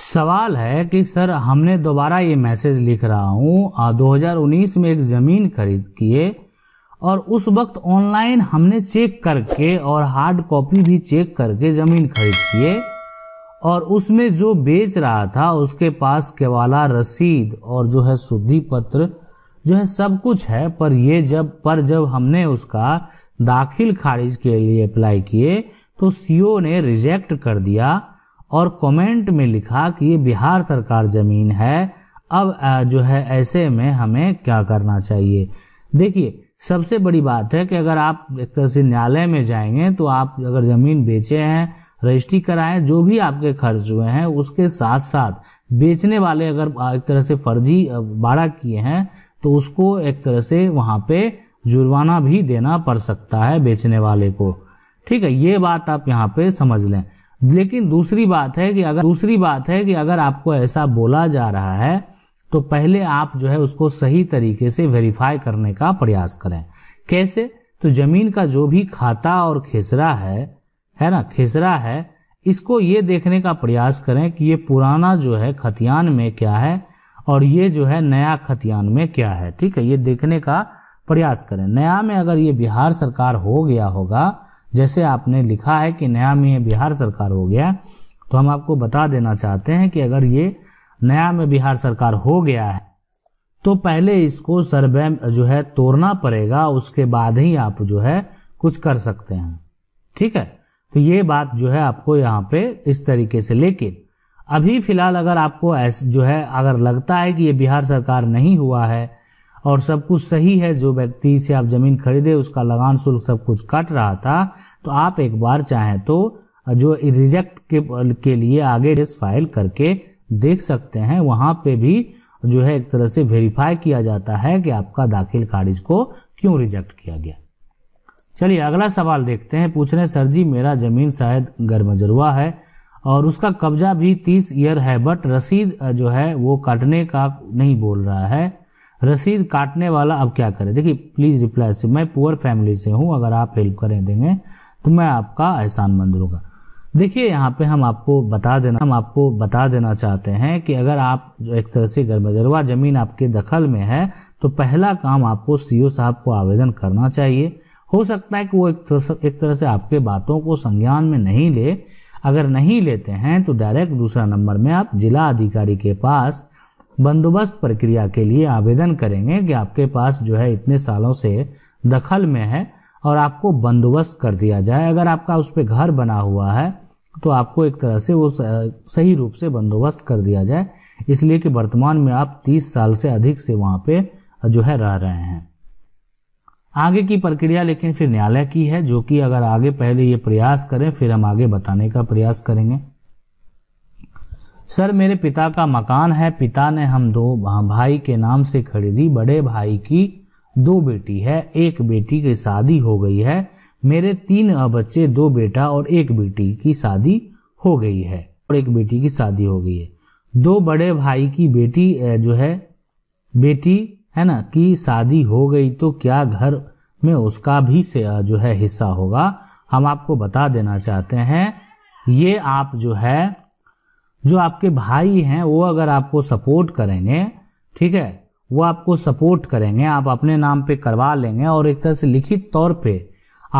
सवाल है कि सर हमने दोबारा ये मैसेज लिख रहा हूँ 2019 में एक ज़मीन खरीद किए और उस वक्त ऑनलाइन हमने चेक करके और हार्ड कॉपी भी चेक करके ज़मीन खरीद किए और उसमें जो बेच रहा था उसके पास केवाला रसीद और जो है शुद्धि पत्र जो है सब कुछ है पर ये जब पर जब हमने उसका दाखिल खारिज के लिए अप्लाई किए तो सीओ ने रिजेक्ट कर दिया और कमेंट में लिखा कि ये बिहार सरकार ज़मीन है अब जो है ऐसे में हमें क्या करना चाहिए देखिए सबसे बड़ी बात है कि अगर आप एक तरह से न्यायालय में जाएंगे तो आप अगर ज़मीन बेचे हैं रजिस्ट्री कराएं जो भी आपके खर्च हुए हैं उसके साथ साथ बेचने वाले अगर एक तरह से फर्जी बाड़ा किए हैं तो उसको एक तरह से वहाँ पे जुर्माना भी देना पड़ सकता है बेचने वाले को ठीक है ये बात आप यहाँ पे समझ लें लेकिन दूसरी बात है कि अगर दूसरी बात है कि अगर आपको ऐसा बोला जा रहा है तो पहले आप जो है उसको सही तरीके से वेरीफाई करने का प्रयास करें कैसे तो जमीन का जो भी खाता और खेसरा है है ना खेसरा है इसको ये देखने का प्रयास करें कि ये पुराना जो है खतियान में क्या है और ये जो है नया खतियान में क्या है ठीक है ये देखने का प्रयास करें नया में अगर ये बिहार सरकार हो गया होगा जैसे आपने लिखा है कि नया में बिहार सरकार हो गया तो हम आपको बता देना चाहते हैं कि अगर ये नया में बिहार सरकार हो गया है तो पहले इसको सर्वे जो है तोड़ना पड़ेगा उसके बाद ही आप जो है कुछ कर सकते हैं ठीक है तो ये बात जो है आपको यहाँ पे इस तरीके से लेकिन अभी फिलहाल अगर आपको ऐसे जो है अगर लगता है कि ये बिहार सरकार नहीं हुआ है और सब कुछ सही है जो व्यक्ति से आप ज़मीन खरीदे उसका लगान शुल्क सब कुछ कट रहा था तो आप एक बार चाहें तो जो रिजेक्ट के, के लिए आगे डेस फाइल करके देख सकते हैं वहां पे भी जो है एक तरह से वेरीफाई किया जाता है कि आपका दाखिल खारिज को क्यों रिजेक्ट किया गया चलिए अगला सवाल देखते हैं पूछ रहे सर जी मेरा ज़मीन शायद गर्मजरुआ है और उसका कब्जा भी तीस ईयर है बट रसीद जो है वो काटने का नहीं बोल रहा है रसीद काटने वाला अब क्या करे देखिए प्लीज़ रिप्लाई से मैं पुअर फैमिली से हूँ अगर आप हेल्प करें देंगे तो मैं आपका एहसान मंद होगा देखिए यहाँ पे हम आपको बता देना हम आपको बता देना चाहते हैं कि अगर आप जो एक तरह से घर ज़मीन आपके दखल में है तो पहला काम आपको सीओ e साहब को आवेदन करना चाहिए हो सकता है कि वो एक तरह से एक तरह से आपके बातों को संज्ञान में नहीं ले अगर नहीं लेते हैं तो डायरेक्ट दूसरा नंबर में आप जिला अधिकारी के पास बंदोबस्त प्रक्रिया के लिए आवेदन करेंगे कि आपके पास जो है इतने सालों से दखल में है और आपको बंदोबस्त कर दिया जाए अगर आपका उस पर घर बना हुआ है तो आपको एक तरह से वो सही रूप से बंदोबस्त कर दिया जाए इसलिए कि वर्तमान में आप 30 साल से अधिक से वहाँ पे जो है रह रहे हैं आगे की प्रक्रिया लेकिन फिर न्यायालय की है जो कि अगर आगे पहले ये प्रयास करें फिर हम आगे बताने का प्रयास करेंगे सर मेरे पिता का मकान है पिता ने हम दो भाई के नाम से खरीदी बड़े भाई की दो बेटी है एक बेटी की शादी हो गई है मेरे तीन बच्चे दो बेटा और एक बेटी की शादी हो गई है और एक बेटी की शादी हो गई है दो बड़े भाई की बेटी जो है बेटी है ना कि शादी हो गई तो क्या घर में उसका भी से जो है हिस्सा होगा हम आपको बता देना चाहते हैं ये आप जो है जो आपके भाई हैं वो अगर आपको सपोर्ट करेंगे ठीक है वो आपको सपोर्ट करेंगे आप अपने नाम पे करवा लेंगे और एक तरह से लिखित तौर पे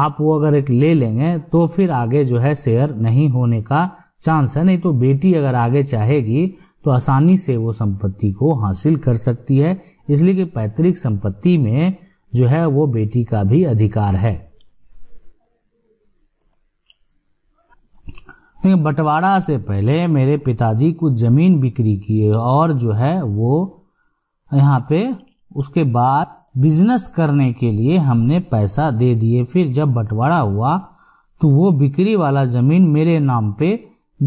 आप वो अगर एक ले लेंगे तो फिर आगे जो है शेयर नहीं होने का चांस है नहीं तो बेटी अगर आगे चाहेगी तो आसानी से वो संपत्ति को हासिल कर सकती है इसलिए कि पैतृक संपत्ति में जो है वो बेटी का भी अधिकार है कि बंटवारा से पहले मेरे पिताजी कुछ ज़मीन बिक्री किए और जो है वो यहाँ पे उसके बाद बिजनेस करने के लिए हमने पैसा दे दिए फिर जब बंटवारा हुआ तो वो बिक्री वाला ज़मीन मेरे नाम पे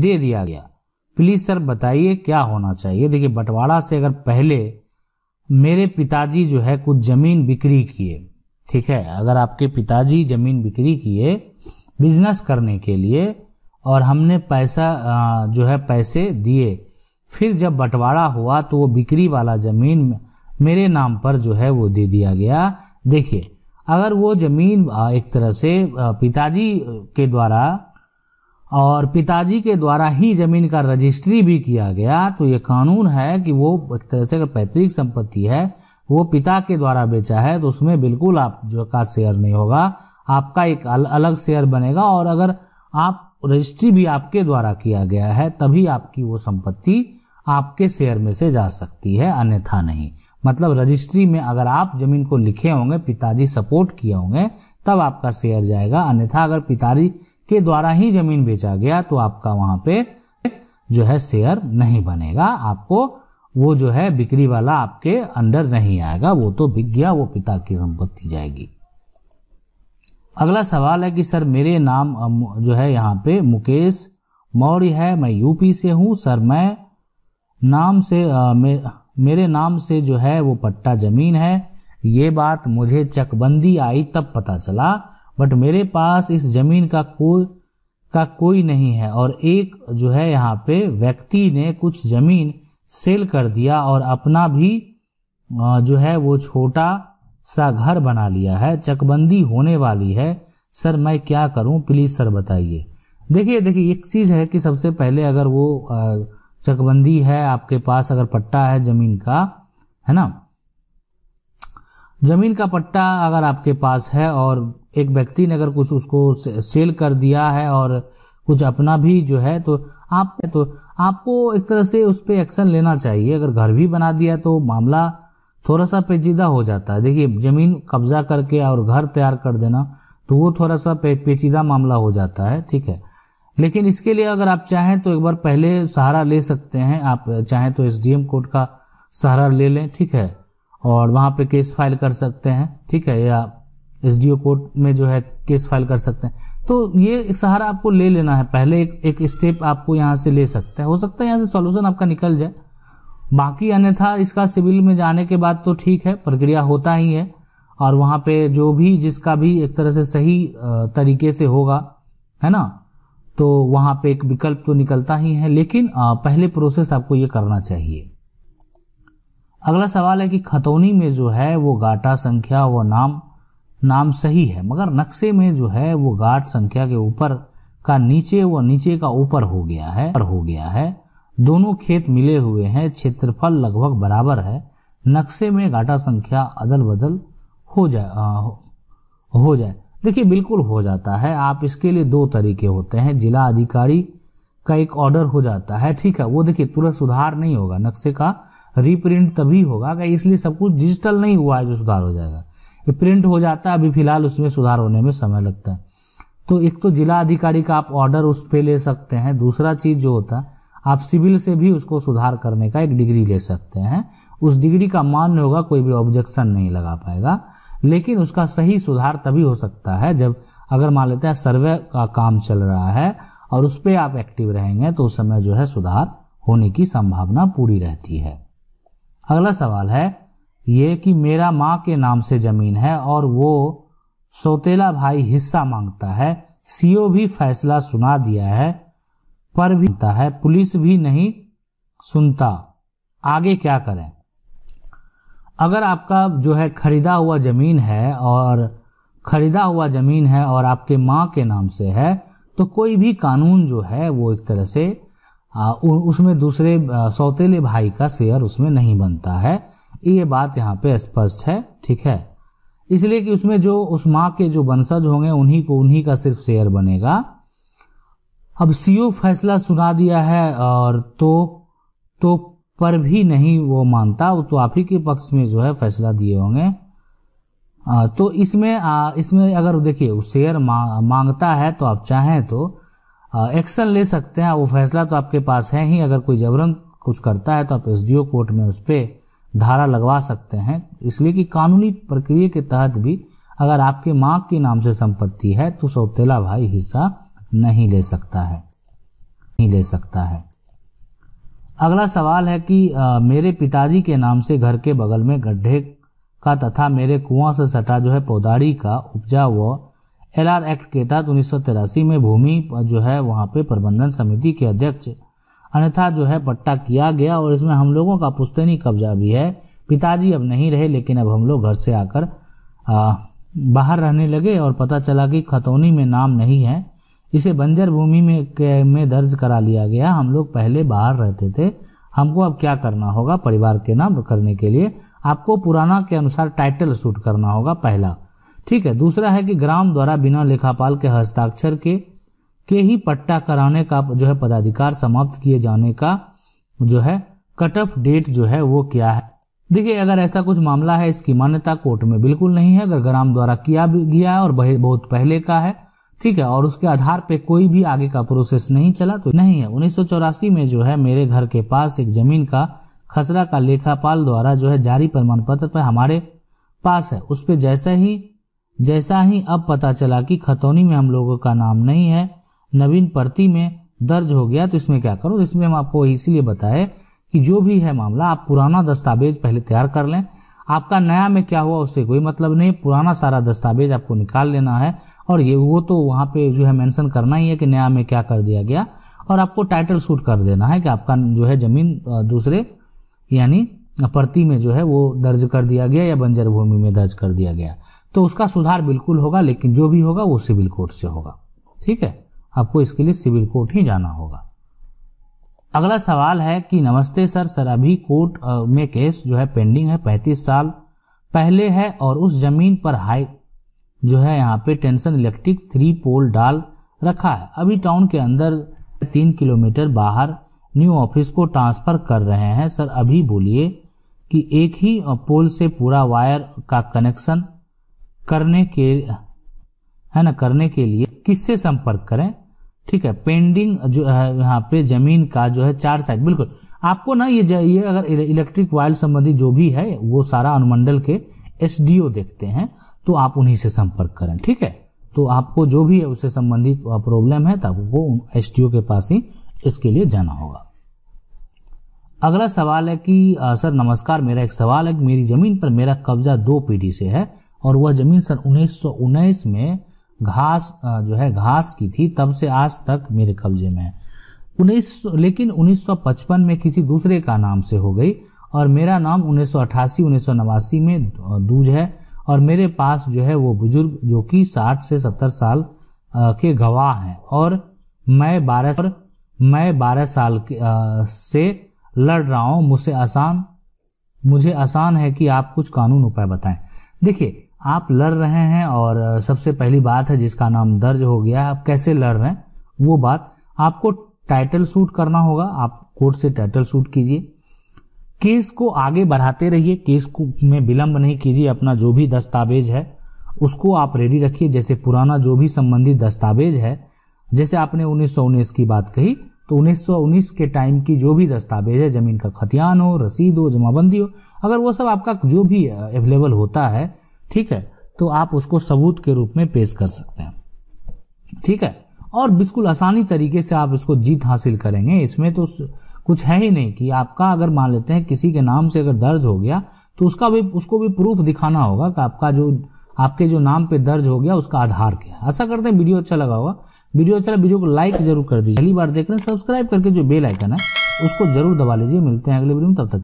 दे दिया गया प्लीज़ सर बताइए क्या होना चाहिए देखिए बंटवारा से अगर पहले मेरे पिताजी जो है कुछ ज़मीन बिक्री किए ठीक है अगर आपके पिताजी ज़मीन बिक्री किए बिजनेस करने के लिए और हमने पैसा जो है पैसे दिए फिर जब बंटवारा हुआ तो वो बिक्री वाला ज़मीन मेरे नाम पर जो है वो दे दिया गया देखिए अगर वो ज़मीन एक तरह से पिताजी के द्वारा और पिताजी के द्वारा ही ज़मीन का रजिस्ट्री भी किया गया तो ये कानून है कि वो एक तरह से पैतृक संपत्ति है वो पिता के द्वारा बेचा है तो उसमें बिल्कुल आप जो का शेयर नहीं होगा आपका एक अलग शेयर बनेगा और अगर आप रजिस्ट्री भी आपके द्वारा किया गया है तभी आपकी वो संपत्ति आपके शेयर में से जा सकती है अन्यथा नहीं मतलब रजिस्ट्री में अगर आप जमीन को लिखे होंगे पिताजी सपोर्ट किए होंगे तब आपका शेयर जाएगा अन्यथा अगर पिताजी के द्वारा ही जमीन बेचा गया तो आपका वहां पे जो है शेयर नहीं बनेगा आपको वो जो है बिक्री वाला आपके अंडर नहीं आएगा वो तो बिक गया वो पिता की संपत्ति जाएगी अगला सवाल है कि सर मेरे नाम जो है यहाँ पे मुकेश मौर्य है मैं यूपी से हूँ सर मैं नाम से आ, मे, मेरे नाम से जो है वो पट्टा ज़मीन है ये बात मुझे चकबंदी आई तब पता चला बट मेरे पास इस ज़मीन का कोई का कोई नहीं है और एक जो है यहाँ पे व्यक्ति ने कुछ ज़मीन सेल कर दिया और अपना भी जो है वो छोटा सा घर बना लिया है चकबंदी होने वाली है सर मैं क्या करूं प्लीज़ सर बताइए देखिए देखिए एक चीज़ है कि सबसे पहले अगर वो चकबंदी है आपके पास अगर पट्टा है ज़मीन का है ना ज़मीन का पट्टा अगर आपके पास है और एक व्यक्ति ने अगर कुछ उसको सेल कर दिया है और कुछ अपना भी जो है तो आप तो आपको एक तरह से उस पर एक्शन लेना चाहिए अगर घर भी बना दिया तो मामला थोड़ा सा पेचीदा हो जाता है देखिए ज़मीन कब्जा करके और घर तैयार कर देना तो वो थोड़ा सा पे, पेचीदा मामला हो जाता है ठीक है लेकिन इसके लिए अगर आप चाहें तो एक बार पहले सहारा ले सकते हैं आप चाहें तो एस कोर्ट का सहारा ले लें ठीक है और वहां पे केस फाइल कर सकते हैं ठीक है या एस कोर्ट में जो है केस फाइल कर सकते हैं तो ये एक सहारा आपको ले लेना है पहले एक एक स्टेप आपको यहाँ से ले सकते हैं हो सकता है यहाँ से सॉल्यूशन आपका निकल जाए बाकी अन्यथा इसका सिविल में जाने के बाद तो ठीक है प्रक्रिया होता ही है और वहाँ पे जो भी जिसका भी एक तरह से सही तरीके से होगा है ना तो वहाँ पे एक विकल्प तो निकलता ही है लेकिन पहले प्रोसेस आपको ये करना चाहिए अगला सवाल है कि खतौनी में जो है वो गाटा संख्या व नाम नाम सही है मगर नक्शे में जो है वो गाट संख्या के ऊपर का नीचे व नीचे का ऊपर हो गया है पर हो गया है दोनों खेत मिले हुए हैं क्षेत्रफल लगभग बराबर है नक्शे में घाटा संख्या अदल बदल हो जाए हो जाए देखिए बिल्कुल हो जाता है आप इसके लिए दो तरीके होते हैं जिला अधिकारी का एक ऑर्डर हो जाता है ठीक है वो देखिए तुरंत सुधार नहीं होगा नक्शे का रीप्रिंट तभी होगा कि इसलिए सब कुछ डिजिटल नहीं हुआ है जो सुधार हो जाएगा ये प्रिंट हो जाता है अभी फिलहाल उसमें सुधार होने में समय लगता है तो एक तो जिला अधिकारी का आप ऑर्डर उस पर ले सकते हैं दूसरा चीज़ जो होता है आप सिविल से भी उसको सुधार करने का एक डिग्री ले सकते हैं उस डिग्री का मान्य होगा कोई भी ऑब्जेक्शन नहीं लगा पाएगा लेकिन उसका सही सुधार तभी हो सकता है जब अगर मान लेते हैं सर्वे का काम चल रहा है और उस पर आप एक्टिव रहेंगे तो उस समय जो है सुधार होने की संभावना पूरी रहती है अगला सवाल है ये कि मेरा माँ के नाम से ज़मीन है और वो सौतेला भाई हिस्सा मांगता है सीओ भी फैसला सुना दिया है पर भी होता है पुलिस भी नहीं सुनता आगे क्या करें अगर आपका जो है खरीदा हुआ ज़मीन है और खरीदा हुआ ज़मीन है और आपके माँ के नाम से है तो कोई भी कानून जो है वो एक तरह से उसमें दूसरे सौतेले भाई का शेयर उसमें नहीं बनता है ये बात यहाँ पे स्पष्ट है ठीक है इसलिए कि उसमें जो उस माँ के जो वंशज होंगे उन्हीं को उन्हीं का सिर्फ शेयर बनेगा अब सीओ फैसला सुना दिया है और तो तो पर भी नहीं वो मानता वो तो आप ही के पक्ष में जो है फैसला दिए होंगे तो इसमें आ, इसमें अगर देखिए शेयर मा, मांगता है तो आप चाहें तो एक्शन ले सकते हैं वो फैसला तो आपके पास है ही अगर कोई जबरन कुछ करता है तो आप एस कोर्ट में उस पर धारा लगवा सकते हैं इसलिए कि कानूनी प्रक्रिया के तहत भी अगर आपके माँ के नाम से संपत्ति है तो सौतेला भाई हिस्सा नहीं ले सकता है नहीं ले सकता है अगला सवाल है कि आ, मेरे पिताजी के नाम से घर के बगल में गड्ढे का तथा मेरे कुआं से सटा जो है पौदाड़ी का उपजा व एल आर एक्ट के तहत उन्नीस में भूमि जो है वहाँ पे प्रबंधन समिति के अध्यक्ष अन्यथा जो है पट्टा किया गया और इसमें हम लोगों का पुस्तैनी कब्जा भी है पिताजी अब नहीं रहे लेकिन अब हम लोग घर से आकर आ, बाहर रहने लगे और पता चला कि खतौनी में नाम नहीं है इसे बंजर भूमि में में दर्ज करा लिया गया हम लोग पहले बाहर रहते थे हमको अब क्या करना होगा परिवार के नाम करने के लिए आपको पुराना के अनुसार टाइटल सूट करना होगा पहला ठीक है दूसरा है कि ग्राम द्वारा बिना लेखापाल के हस्ताक्षर के के ही पट्टा कराने का जो है पदाधिकार समाप्त किए जाने का जो है कट ऑफ डेट जो है वो क्या है देखिए अगर ऐसा कुछ मामला है इसकी मान्यता कोर्ट में बिल्कुल नहीं है अगर ग्राम द्वारा किया गया और बहुत पहले का है ठीक है और उसके आधार पे कोई भी आगे का प्रोसेस नहीं चला तो नहीं है उन्नीस में जो है मेरे घर के पास एक जमीन का खसरा का लेखापाल द्वारा जो है जारी प्रमाण पत्र पर हमारे पास है उस पर जैसा ही जैसा ही अब पता चला कि खतौनी में हम लोगों का नाम नहीं है नवीन प्रति में दर्ज हो गया तो इसमें क्या करो इसमें हम आपको इसीलिए बताए कि जो भी है मामला आप पुराना दस्तावेज पहले तैयार कर लें आपका नया में क्या हुआ उससे कोई मतलब नहीं पुराना सारा दस्तावेज आपको निकाल लेना है और ये वो तो वहाँ पे जो है मेंशन करना ही है कि नया में क्या कर दिया गया और आपको टाइटल सूट कर देना है कि आपका जो है ज़मीन दूसरे यानी प्रति में जो है वो दर्ज कर दिया गया या बंजर भूमि में दर्ज कर दिया गया तो उसका सुधार बिल्कुल होगा लेकिन जो भी होगा वो सिविल कोर्ट से होगा ठीक है आपको इसके लिए सिविल कोर्ट ही जाना होगा अगला सवाल है कि नमस्ते सर सर अभी कोर्ट में केस जो है पेंडिंग है पैंतीस साल पहले है और उस जमीन पर हाई जो है यहाँ पे टेंशन इलेक्ट्रिक थ्री पोल डाल रखा है अभी टाउन के अंदर तीन किलोमीटर बाहर न्यू ऑफिस को ट्रांसफ़र कर रहे हैं सर अभी बोलिए कि एक ही पोल से पूरा वायर का कनेक्शन करने के है ना करने के लिए किससे संपर्क करें ठीक है पेंडिंग जो है यहाँ पे जमीन का जो है चार साइड बिल्कुल आपको ना ये ये अगर इलेक्ट्रिक वायर संबंधी जो भी है वो सारा अनुमंडल के एसडीओ देखते हैं तो आप उन्हीं से संपर्क करें ठीक है तो आपको जो भी है उससे संबंधित प्रॉब्लम है तो आपको एस के पास ही इसके लिए जाना होगा अगला सवाल है कि आ, सर नमस्कार मेरा एक सवाल है कि मेरी ज़मीन पर मेरा कब्जा दो पीढ़ी से है और वह ज़मीन सर उन्नीस में घास जो है घास की थी तब से आज तक मेरे कब्जे में है उन्नीस लेकिन 1955 में किसी दूसरे का नाम से हो गई और मेरा नाम 1988 1989 में दूज है और मेरे पास जो है वो बुजुर्ग जो कि 60 से 70 साल के गवाह हैं और मैं बारह मैं बारह साल के, आ, से लड़ रहा हूँ मुझसे आसान मुझे आसान है कि आप कुछ कानून उपाय बताएं देखिए आप लड़ रहे हैं और सबसे पहली बात है जिसका नाम दर्ज हो गया है आप कैसे लड़ रहे हैं वो बात आपको टाइटल सूट करना होगा आप कोर्ट से टाइटल सूट कीजिए केस को आगे बढ़ाते रहिए केस को में विलंब नहीं कीजिए अपना जो भी दस्तावेज है उसको आप रेडी रखिए जैसे पुराना जो भी संबंधित दस्तावेज है जैसे आपने उन्नीस की बात कही तो उन्नीस के टाइम की जो भी दस्तावेज है ज़मीन का खतियान हो रसीद हो जमाबंदी हो अगर वो सब आपका जो भी अवेलेबल होता है ठीक है तो आप उसको सबूत के रूप में पेश कर सकते हैं ठीक है और बिल्कुल आसानी तरीके से आप इसको जीत हासिल करेंगे इसमें तो कुछ है ही नहीं कि आपका अगर मान लेते हैं किसी के नाम से अगर दर्ज हो गया तो उसका भी उसको भी प्रूफ दिखाना होगा कि आपका जो आपके जो नाम पे दर्ज हो गया उसका आधार क्या है ऐसा करते हैं वीडियो अच्छा लगा होगा वीडियो अच्छा लगा वीडियो को लाइक जरूर कर दीजिए पहली बार देख रहे हैं सब्सक्राइब करके जो बेल आइकन है उसको जरूर दबा लीजिए मिलते हैं अगले वीडियो में तब तक